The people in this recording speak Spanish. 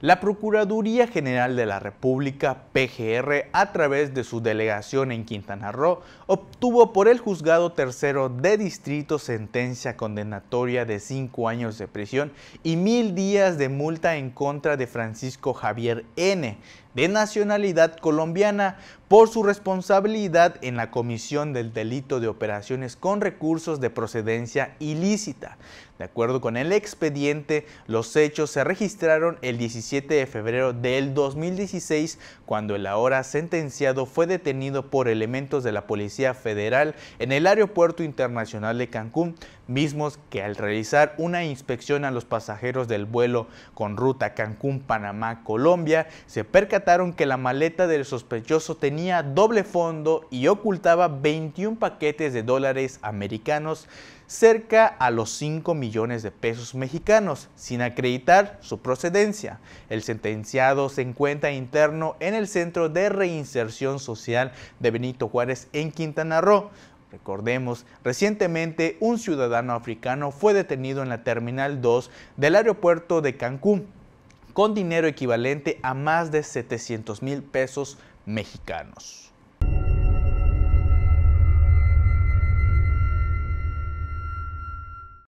La Procuraduría General de la República, PGR, a través de su delegación en Quintana Roo, obtuvo por el juzgado tercero de distrito sentencia condenatoria de cinco años de prisión y mil días de multa en contra de Francisco Javier N., de nacionalidad colombiana, por su responsabilidad en la comisión del delito de operaciones con recursos de procedencia ilícita. De acuerdo con el expediente, los hechos se registraron el 17 de febrero del 2016, cuando el ahora sentenciado fue detenido por elementos de la Policía Federal en el Aeropuerto Internacional de Cancún mismos que al realizar una inspección a los pasajeros del vuelo con ruta Cancún-Panamá, Colombia, se percataron que la maleta del sospechoso tenía doble fondo y ocultaba 21 paquetes de dólares americanos cerca a los 5 millones de pesos mexicanos, sin acreditar su procedencia. El sentenciado se encuentra interno en el Centro de Reinserción Social de Benito Juárez en Quintana Roo. Recordemos, recientemente un ciudadano africano fue detenido en la Terminal 2 del aeropuerto de Cancún con dinero equivalente a más de 700 mil pesos mexicanos.